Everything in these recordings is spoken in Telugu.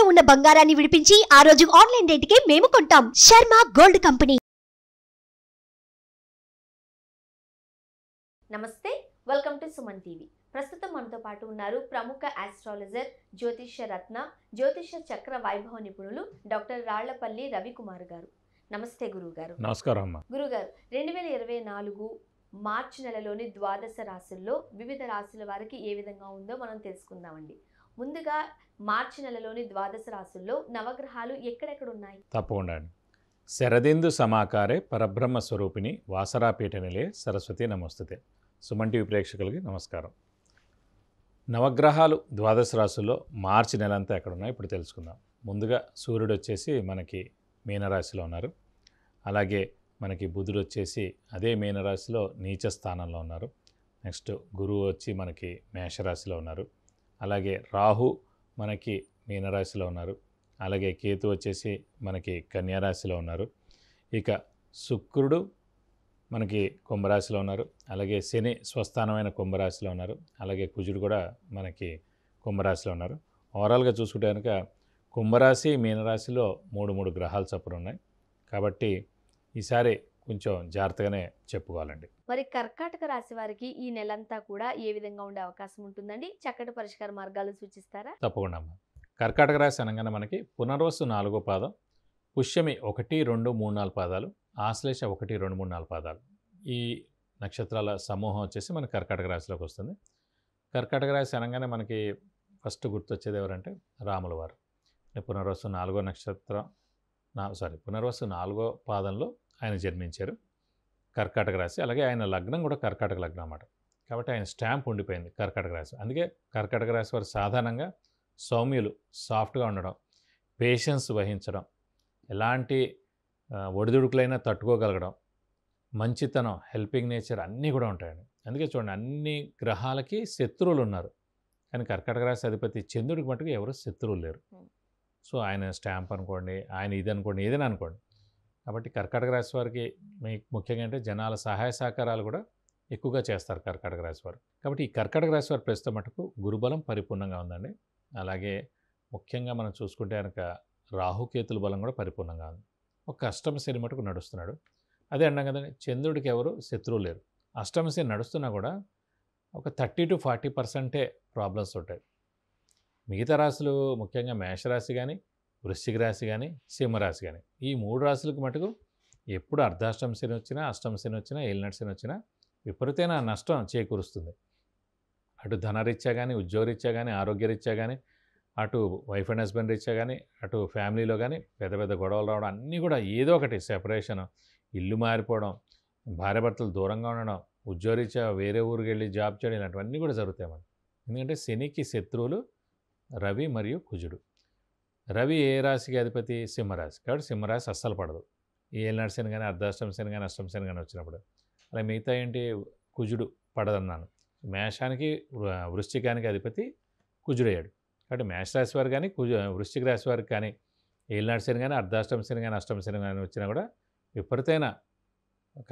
తాకట్టులో ఉన్న బంగారాన్ని విడిపించి ఆ రోజు ఆన్లైన్ కి మేము కొంటాం శర్మ గోల్డ్ కంపెనీ నమస్తే వెల్కమ్ టు సుమన్ టీవీ ప్రస్తుతం మనతో పాటు ఉన్నారు ప్రముఖ ఆస్ట్రాలజర్ జ్యోతిష రత్న జ్యోతిష చక్ర వైభవ నిపుణులు డాక్టర్ రాళ్లపల్లి రవికుమార్ గారు నమస్తే గురువు గారు నమస్కారం గురువు గురుగారు రెండు వేల ఇరవై నాలుగు మార్చి నెలలోని ద్వాదశ రాశుల్లో వివిధ రాశుల వారికి ఏ విధంగా ఉందో మనం తెలుసుకుందామండి ముందుగా మార్చి నెలలోని ద్వాదశ రాసుల్లో నవగ్రహాలు ఉన్నాయి తప్పకుండా శరదిందు సమాకారే పరబ్రహ్మ స్వరూపిణి వాసరాపీఠ నిలే సరస్వతి నమస్తే సుమన్ టీవీ ప్రేక్షకులకి నమస్కారం నవగ్రహాలు ద్వాదశ రాశుల్లో మార్చి నెల అంతా ఉన్నాయి ఇప్పుడు తెలుసుకుందాం ముందుగా సూర్యుడు వచ్చేసి మనకి మీనరాశిలో ఉన్నారు అలాగే మనకి బుధుడు వచ్చేసి అదే మీనరాశిలో నీచ స్థానంలో ఉన్నారు నెక్స్ట్ గురువు వచ్చి మనకి మేషరాశిలో ఉన్నారు అలాగే రాహు మనకి మీనరాశిలో ఉన్నారు అలాగే కేతు వచ్చేసి మనకి కన్యారాశిలో ఉన్నారు ఇక శుక్రుడు మనకి కుంభరాశిలో ఉన్నారు అలాగే శని స్వస్థానమైన కుంభరాశిలో ఉన్నారు అలాగే కుజుడు కూడా మనకి కుంభరాశిలో ఉన్నారు ఓవరాల్గా చూసుకుంటే కనుక కుంభరాశి మీనరాశిలో మూడు మూడు గ్రహాలు చప్పుడు ఉన్నాయి కాబట్టి ఈసారి కొంచెం జాగ్రత్తగానే చెప్పుకోవాలండి మరి కర్కాటక రాశి వారికి ఈ నెలంతా కూడా ఏ విధంగా ఉండే అవకాశం ఉంటుందండి చక్కటి పరిష్కార మార్గాలు సూచిస్తారా తప్పకుండా అమ్మా కర్కాటక రాశి అనగానే మనకి పునర్వసు నాలుగో పాదం పుష్యమి ఒకటి రెండు మూడు నాలుగు పాదాలు ఆశ్లేష ఒకటి రెండు మూడు నాలుగు పాదాలు ఈ నక్షత్రాల సమూహం వచ్చేసి మన కర్కాటక రాశిలోకి వస్తుంది కర్కాటక రాశి అనగానే మనకి ఫస్ట్ గుర్తొచ్చేది ఎవరంటే రాముల వారు పునర్వసు నాలుగో నక్షత్రం నా సారీ పునర్వసు నాలుగో పాదంలో ఆయన జన్మించారు కర్కాటక రాశి అలాగే ఆయన లగ్నం కూడా కర్కాటక లగ్నం అన్నమాట కాబట్టి ఆయన స్టాంప్ ఉండిపోయింది కర్కాటక రాశి అందుకే కర్కాటక రాశి వారు సాధారణంగా సౌమ్యులు సాఫ్ట్గా ఉండడం పేషెన్స్ వహించడం ఎలాంటి ఒడిదుడుకులైనా తట్టుకోగలగడం మంచితనం హెల్పింగ్ నేచర్ అన్నీ కూడా ఉంటాయండి అందుకే చూడండి అన్ని గ్రహాలకి శత్రువులు ఉన్నారు కానీ కర్కటక రాశి అధిపతి చంద్రుడికి మటుకు ఎవరు శత్రువులు లేరు సో ఆయన స్టాంప్ అనుకోండి ఆయన ఇది అనుకోండి ఏదైనా అనుకోండి కాబట్టి కర్కాటక రాశి వారికి మీ ముఖ్యంగా అంటే జనాల సహాయ సహకారాలు కూడా ఎక్కువగా చేస్తారు కర్కాటక రాశి వారు కాబట్టి ఈ కర్కాటక రాశి వారు ప్రస్తుతం మటుకు గురుబలం పరిపూర్ణంగా ఉందండి అలాగే ముఖ్యంగా మనం చూసుకుంటే కనుక రాహుకేతుల బలం కూడా పరిపూర్ణంగా ఉంది ఒక అష్టమ శని మటుకు నడుస్తున్నాడు అదే అన్నాం కదండి చంద్రుడికి ఎవరు శత్రువు లేరు అష్టమ శని నడుస్తున్నా కూడా ఒక థర్టీ టు ఫార్టీ పర్సెంటే ప్రాబ్లమ్స్ ఉంటాయి మిగతా రాశులు ముఖ్యంగా మేషరాశి కానీ వృశ్చిక రాశి కానీ సింహరాశి కానీ ఈ మూడు రాశులకు మటుకు ఎప్పుడు అర్ధాష్టమ శని వచ్చినా అష్టమ శని వచ్చినా ఏలినటి శని వచ్చినా విపరీతమైన నష్టం చేకూరుస్తుంది అటు ధనరీత్యా కానీ ఉద్యోగరీత్యా కానీ ఆరోగ్యరీత్యా కానీ అటు వైఫ్ అండ్ హస్బెండ్ రీత్యా కానీ అటు ఫ్యామిలీలో కానీ పెద్ద పెద్ద గొడవలు రావడం అన్నీ కూడా ఏదో ఒకటి సెపరేషన్ ఇల్లు మారిపోవడం భార్యాభర్తలు దూరంగా ఉండడం ఉద్యోగరీత్యా వేరే ఊరికి వెళ్ళి జాబ్ చేయడం ఇలాంటివన్నీ కూడా జరుగుతాయి మనం ఎందుకంటే శనికి శత్రువులు రవి మరియు కుజుడు రవి ఏ రాశికి అధిపతి సింహరాశి కాబట్టి సింహరాశి అస్సలు పడదు ఏ నడిసిన కానీ అర్ధాష్టం శని కానీ అష్టం శని కానీ వచ్చినప్పుడు అలా మిగతా ఏంటి కుజుడు పడదన్నాను మేషానికి వృశ్చికానికి అధిపతి కుజుడయ్యాడు కాబట్టి మేషరాశి వారు కానీ కుజు వృశ్చిక రాశి వారికి కానీ ఏలినాడు శని కానీ అర్ధాష్టం శని కానీ అష్టం శని కానీ వచ్చినా కూడా విపరీతమైన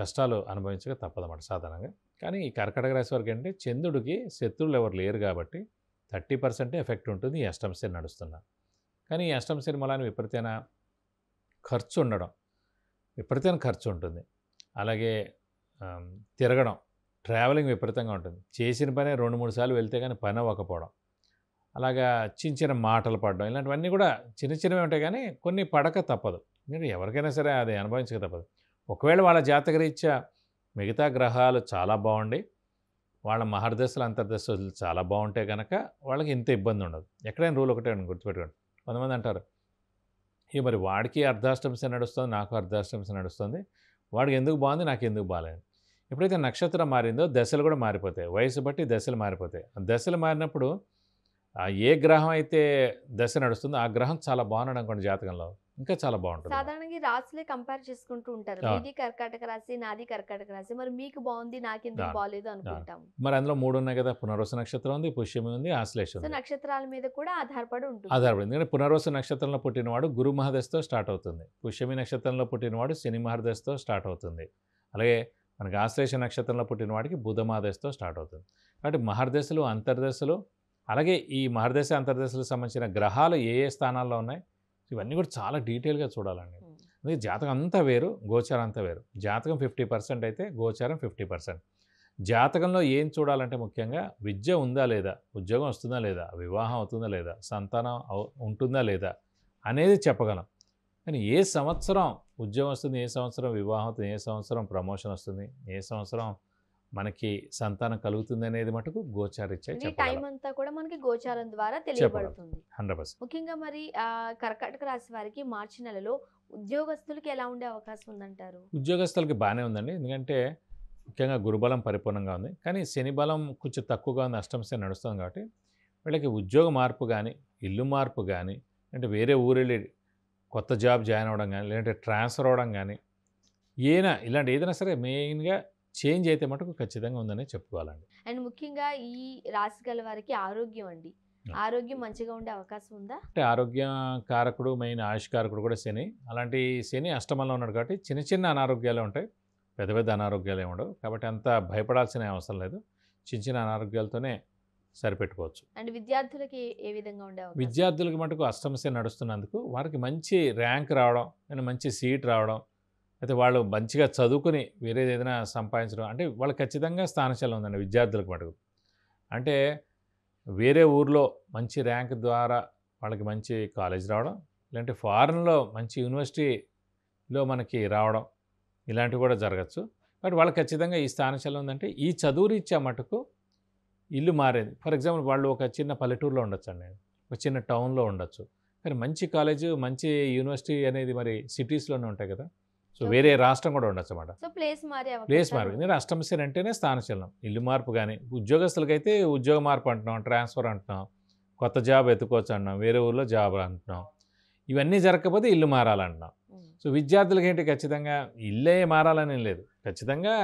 కష్టాలు అనుభవించక తప్పదన్నమాట సాధారణంగా కానీ ఈ కర్కటక రాశి వారికి అంటే చంద్రుడికి శత్రువులు ఎవరు లేరు కాబట్టి థర్టీ పర్సెంటే ఎఫెక్ట్ ఉంటుంది ఈ అష్టం శని నడుస్తున్నా కానీ ఈ అష్టమ శని విపరీతమైన ఖర్చు ఉండడం విపరీతమైన ఖర్చు ఉంటుంది అలాగే తిరగడం ట్రావెలింగ్ విపరీతంగా ఉంటుంది చేసిన పని రెండు మూడు సార్లు వెళ్తే కానీ పని అవ్వకపోవడం అలాగా చిన్న చిన్న మాటలు పడడం ఇలాంటివన్నీ కూడా చిన్న చిన్నవి ఉంటాయి కానీ కొన్ని పడక తప్పదు నేను ఎవరికైనా సరే అది అనుభవించక తప్పదు ఒకవేళ వాళ్ళ జాతక రీత్యా మిగతా గ్రహాలు చాలా బాగుండి వాళ్ళ మహర్దశలు అంతర్దశలు చాలా బాగుంటే కనుక వాళ్ళకి ఇంత ఇబ్బంది ఉండదు ఎక్కడైనా రూల్ ఒకటే గుర్తుపెట్టుకోండి కొంతమంది అంటారు ఇక మరి వాడికి అర్ధాష్టమిస నడుస్తుంది నాకు అర్ధాష్టమిస నడుస్తుంది వాడికి ఎందుకు బాగుంది నాకు ఎందుకు బాగాలేదు ఎప్పుడైతే నక్షత్రం మారిందో దశలు కూడా మారిపోతాయి వయసు బట్టి దశలు మారిపోతాయి దశలు మారినప్పుడు ఏ గ్రహం అయితే దశ నడుస్తుందో ఆ గ్రహం చాలా బాగుండడం కొన్ని జాతకంలో ఇంకా చాలా బాగుంటుంది సాధారణంగా రాసులే కంపేర్ చేసుకుంటూ ఉంటారు మీది కర్కాటక రాశి నాది కర్కాటక రాశి మరి మీకు బాగుంది నాకు ఎందుకు బాగాలేదు అనుకుంటాం మరి అందులో మూడు ఉన్నాయి కదా పునర్వస నక్షత్రం ఉంది పుష్యమి ఉంది ఆశ్లేషం నక్షత్రాల మీద కూడా ఆధారపడి ఉంటుంది ఆధారపడి ఎందుకంటే పునర్వస నక్షత్రంలో పుట్టినవాడు గురు మహదశతో స్టార్ట్ అవుతుంది పుష్యమి నక్షత్రంలో పుట్టినవాడు శని మహర్దశతో స్టార్ట్ అవుతుంది అలాగే మనకి ఆశ్లేష నక్షత్రంలో పుట్టిన వాడికి బుధమాదశతో స్టార్ట్ అవుతుంది కాబట్టి మహర్దశలు అంతర్దశలు అలాగే ఈ మహర్దశ అంతర్దశలకు సంబంధించిన గ్రహాలు ఏ ఏ స్థానాల్లో ఉన్నాయి ఇవన్నీ కూడా చాలా డీటెయిల్గా చూడాలండి అందుకే జాతకం అంతా వేరు గోచారం అంతా వేరు జాతకం ఫిఫ్టీ పర్సెంట్ అయితే గోచారం ఫిఫ్టీ పర్సెంట్ జాతకంలో ఏం చూడాలంటే ముఖ్యంగా విద్య ఉందా లేదా ఉద్యోగం వస్తుందా లేదా వివాహం అవుతుందా లేదా సంతానం ఉంటుందా లేదా అనేది చెప్పగలం కానీ ఏ సంవత్సరం ఉద్యోగం వస్తుంది ఏ సంవత్సరం వివాహం అవుతుంది ఏ సంవత్సరం ప్రమోషన్ వస్తుంది ఏ సంవత్సరం మనకి సంతానం కలుగుతుంది అనేది మటుకు గోచారిచ్చే టైం అంతా కూడా మనకి గోచారం ద్వారా తెలియబడుతుంది ముఖ్యంగా మరి కర్కాటక రాశి వారికి మార్చి నెలలో ఉద్యోగస్తులకి ఎలా ఉండే అవకాశం ఉందంటారు ఉద్యోగస్తులకి బాగానే ఉందండి ఎందుకంటే ముఖ్యంగా గురుబలం పరిపూర్ణంగా ఉంది కానీ శని బలం కొంచెం తక్కువగా ఉంది అష్టమశని నడుస్తుంది కాబట్టి వీళ్ళకి ఉద్యోగ మార్పు కానీ ఇల్లు మార్పు కానీ అంటే వేరే ఊరెళ్ళి కొత్త జాబ్ జాయిన్ అవ్వడం కానీ లేదంటే ట్రాన్స్ఫర్ అవ్వడం కానీ ఏనా ఇలాంటి ఏదైనా సరే మెయిన్గా చేంజ్ అయితే మటుకు ఖచ్చితంగా ఉందని చెప్పుకోవాలండి అండ్ ముఖ్యంగా ఈ రాశి గల వారికి ఆరోగ్యం అండి ఆరోగ్యం మంచిగా ఉండే అవకాశం ఉందా అంటే ఆరోగ్య కారకుడు మెయిన్ ఆయుష్ కారకుడు కూడా శని అలాంటి శని అష్టమంలో ఉన్నాడు కాబట్టి చిన్న చిన్న అనారోగ్యాలే ఉంటాయి పెద్ద పెద్ద అనారోగ్యాలు ఏమి ఉండవు కాబట్టి అంత భయపడాల్సిన అవసరం లేదు చిన్న చిన్న అనారోగ్యాలతోనే సరిపెట్టుకోవచ్చు అండ్ విద్యార్థులకి ఏ విధంగా ఉండే విద్యార్థులకి మటుకు అష్టమశ నడుస్తున్నందుకు వారికి మంచి ర్యాంక్ రావడం మంచి సీట్ రావడం అయితే వాళ్ళు మంచిగా చదువుకుని వేరే ఏదైనా సంపాదించడం అంటే వాళ్ళు ఖచ్చితంగా స్థానశాల ఉందండి విద్యార్థులకు మటుకు అంటే వేరే ఊర్లో మంచి ర్యాంక్ ద్వారా వాళ్ళకి మంచి కాలేజ్ రావడం లేదంటే ఫారెన్లో మంచి యూనివర్సిటీలో మనకి రావడం ఇలాంటివి కూడా జరగచ్చు బట్ వాళ్ళు ఖచ్చితంగా ఈ స్థానశాల ఉందంటే ఈ చదువు రీత్యా మటుకు ఇల్లు మారేది ఫర్ ఎగ్జాంపుల్ వాళ్ళు ఒక చిన్న పల్లెటూరులో ఉండొచ్చు అండి ఒక చిన్న టౌన్లో ఉండొచ్చు కానీ మంచి కాలేజు మంచి యూనివర్సిటీ అనేది మరి సిటీస్లోనే ఉంటాయి కదా సో వేరే రాష్ట్రం కూడా ఉండొచ్చు అన్నమాట సో ప్లేస్ మారే ప్లేస్ మార్పు ఎందుకంటే అష్టమశని అంటేనే స్థానచలనం ఇల్లు మార్పు కానీ ఉద్యోగస్తులకైతే ఉద్యోగ మార్పు అంటున్నాం ట్రాన్స్ఫర్ అంటున్నాం కొత్త జాబ్ ఎత్తుకోవచ్చు అంటున్నాం వేరే ఊర్లో జాబ్ అంటున్నాం ఇవన్నీ జరగకపోతే ఇల్లు మారాలంటున్నాం సో విద్యార్థులకి ఏంటి ఖచ్చితంగా ఇల్లే మారాలని లేదు ఖచ్చితంగా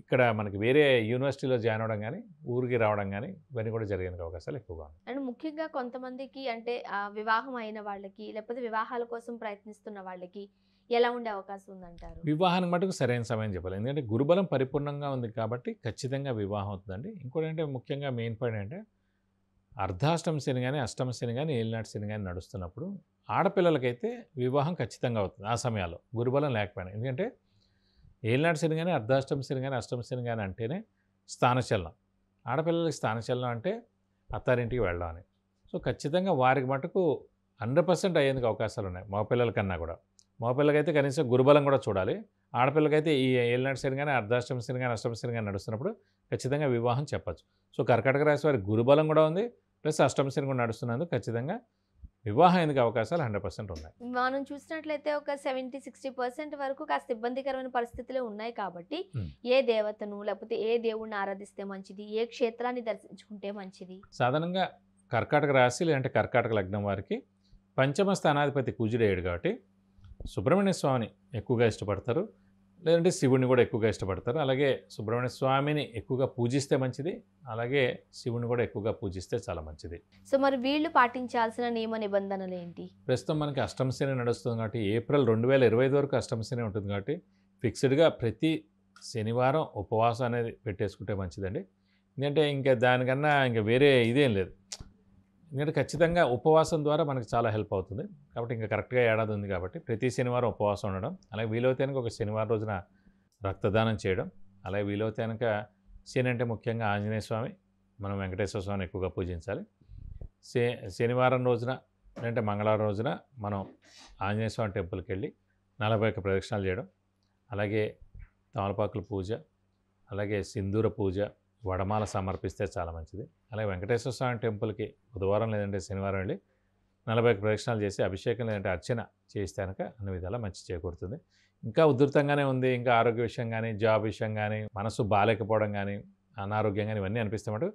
ఇక్కడ మనకి వేరే యూనివర్సిటీలో జాయిన్ అవడం కానీ ఊరికి రావడం కానీ ఇవన్నీ కూడా జరిగే అవకాశాలు ఎక్కువగా ఉన్నాయి అండ్ ముఖ్యంగా కొంతమందికి అంటే వివాహం అయిన వాళ్ళకి లేకపోతే వివాహాల కోసం ప్రయత్నిస్తున్న వాళ్ళకి ఎలా ఉండే అవకాశం ఉందంటారు వివాహానికి మటుకు సరైన సమయం చెప్పాలి ఎందుకంటే గురుబలం పరిపూర్ణంగా ఉంది కాబట్టి ఖచ్చితంగా వివాహం అవుతుందండి ఇంకోటి అంటే ముఖ్యంగా మెయిన్ పాయింట్ అంటే అర్ధాష్టమ శని కానీ అష్టమ శని కానీ ఏలినాటి శని కానీ నడుస్తున్నప్పుడు ఆడపిల్లలకైతే వివాహం ఖచ్చితంగా అవుతుంది ఆ సమయాల్లో గురుబలం లేకపోయినా ఎందుకంటే ఏలినాటి శని కానీ అర్ధాష్టమ శని కానీ అష్టమ శని కానీ అంటేనే స్థానచలనం ఆడపిల్లలకి స్థానచలనం అంటే అత్తారింటికి వెళ్ళాలని సో ఖచ్చితంగా వారికి మటుకు హండ్రెడ్ పర్సెంట్ అయ్యేందుకు అవకాశాలు ఉన్నాయి మా కన్నా కూడా మగపిల్లకైతే కనీసం గురుబలం కూడా చూడాలి ఆడపిల్లకైతే ఈ ఏళ్ళనాటి శని కానీ అర్ధాష్టమి శని కానీ అష్టమ శని కానీ నడుస్తున్నప్పుడు ఖచ్చితంగా వివాహం చెప్పచ్చు సో కర్కటక రాశి వారి గురుబలం కూడా ఉంది ప్లస్ అష్టమి శని కూడా నడుస్తున్నందుకు ఖచ్చితంగా ఎందుకు అవకాశాలు హండ్రెడ్ పర్సెంట్ ఉన్నాయి మనం చూసినట్లయితే ఒక సెవెంటీ సిక్స్టీ పర్సెంట్ వరకు కాస్త ఇబ్బందికరమైన పరిస్థితులు ఉన్నాయి కాబట్టి ఏ దేవతను లేకపోతే ఏ దేవుణ్ణి ఆరాధిస్తే మంచిది ఏ క్షేత్రాన్ని దర్శించుకుంటే మంచిది సాధారణంగా కర్కాటక రాశి లేదంటే కర్కాటక లగ్నం వారికి పంచమ స్థానాధిపతి కుజుడయ్యాడు కాబట్టి సుబ్రహ్మణ్య స్వామిని ఎక్కువగా ఇష్టపడతారు లేదంటే శివుడిని కూడా ఎక్కువగా ఇష్టపడతారు అలాగే సుబ్రహ్మణ్య స్వామిని ఎక్కువగా పూజిస్తే మంచిది అలాగే శివుని కూడా ఎక్కువగా పూజిస్తే చాలా మంచిది సో మరి వీళ్ళు పాటించాల్సిన నియమ నిబంధనలు ఏంటి ప్రస్తుతం మనకి అష్టమశని నడుస్తుంది కాబట్టి ఏప్రిల్ రెండు వేల ఇరవై ఐదు వరకు అష్టమశని ఉంటుంది కాబట్టి ఫిక్స్డ్గా ప్రతి శనివారం ఉపవాసం అనేది పెట్టేసుకుంటే మంచిదండి ఎందుకంటే ఇంకా దానికన్నా ఇంకా వేరే ఇదేం లేదు ఎందుకంటే ఖచ్చితంగా ఉపవాసం ద్వారా మనకు చాలా హెల్ప్ అవుతుంది కాబట్టి ఇంకా కరెక్ట్గా ఏడాది ఉంది కాబట్టి ప్రతి శనివారం ఉపవాసం ఉండడం అలాగే వీలవుతానికి ఒక శనివారం రోజున రక్తదానం చేయడం అలాగే వీలవుతానిక శని అంటే ముఖ్యంగా ఆంజనేయ స్వామి మనం వెంకటేశ్వర స్వామిని ఎక్కువగా పూజించాలి శనివారం రోజున అంటే మంగళవారం రోజున మనం ఆంజనేయ స్వామి టెంపుల్కి వెళ్ళి నలభై ఒక్క ప్రదక్షిణాలు చేయడం అలాగే తమలపాకుల పూజ అలాగే సింధూర పూజ వడమాల సమర్పిస్తే చాలా మంచిది అలాగే వెంకటేశ్వర స్వామి టెంపుల్కి బుధవారం లేదంటే శనివారం వెళ్ళి నలభై ప్రదక్షిణాలు చేసి అభిషేకం లేదంటే అర్చన చేస్తే కనుక అన్ని విధాలా మంచి చేకూరుతుంది ఇంకా ఉధృతంగానే ఉంది ఇంకా ఆరోగ్య విషయం కానీ జాబ్ విషయం కానీ మనసు బాగాలేకపోవడం కానీ అనారోగ్యం కానీ ఇవన్నీ అనిపిస్తే మటు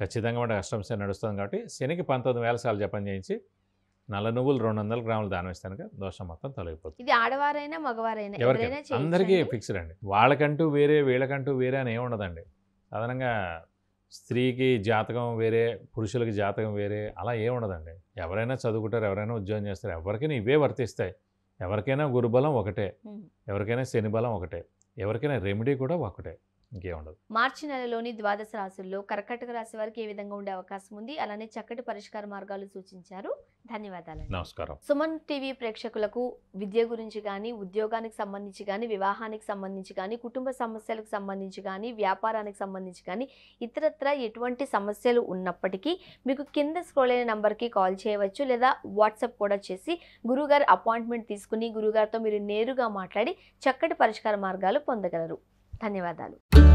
ఖచ్చితంగా మనకు అష్టంశం నడుస్తుంది కాబట్టి శనికి పంతొమ్మిది వేల సార్లు జపం చేయించి నల్ల నువ్వులు రెండు వందల గ్రాములు దానం ఇస్తాను దోషం మొత్తం తొలగిపోతుంది ఇది ఆడవారైనా మగవారైనా ఎవరైనా అందరికీ ఫిక్స్డ్ అండి వాళ్ళకంటూ వేరే వీళ్ళకంటూ వేరే అని ఏమి ఉండదండి సాధారణంగా స్త్రీకి జాతకం వేరే పురుషులకి జాతకం వేరే అలా ఏ ఉండదండి ఎవరైనా చదువుకుంటారు ఎవరైనా ఉద్యోగం చేస్తారు ఎవరికైనా ఇవే వర్తిస్తాయి ఎవరికైనా గురుబలం ఒకటే ఎవరికైనా శనిబలం ఒకటే ఎవరికైనా రెమెడీ కూడా ఒకటే ఇంకేముండదు మార్చి నెలలోని ద్వాదశ రాశుల్లో కర్కటక రాశి వారికి ఏ విధంగా ఉండే అవకాశం ఉంది అలానే చక్కటి పరిష్కార మార్గాలు సూచించారు ధన్యవాదాలు నమస్కారం సుమన్ టీవీ ప్రేక్షకులకు విద్య గురించి కానీ ఉద్యోగానికి సంబంధించి కానీ వివాహానికి సంబంధించి కానీ కుటుంబ సమస్యలకు సంబంధించి కానీ వ్యాపారానికి సంబంధించి కానీ ఇతరత్ర ఎటువంటి సమస్యలు ఉన్నప్పటికీ మీకు కింద స్క్రోల్ అయిన నంబర్కి కాల్ చేయవచ్చు లేదా వాట్సాప్ కూడా చేసి గురుగారు అపాయింట్మెంట్ తీసుకుని గురుగారితో మీరు నేరుగా మాట్లాడి చక్కటి పరిష్కార మార్గాలు పొందగలరు ధన్యవాదాలు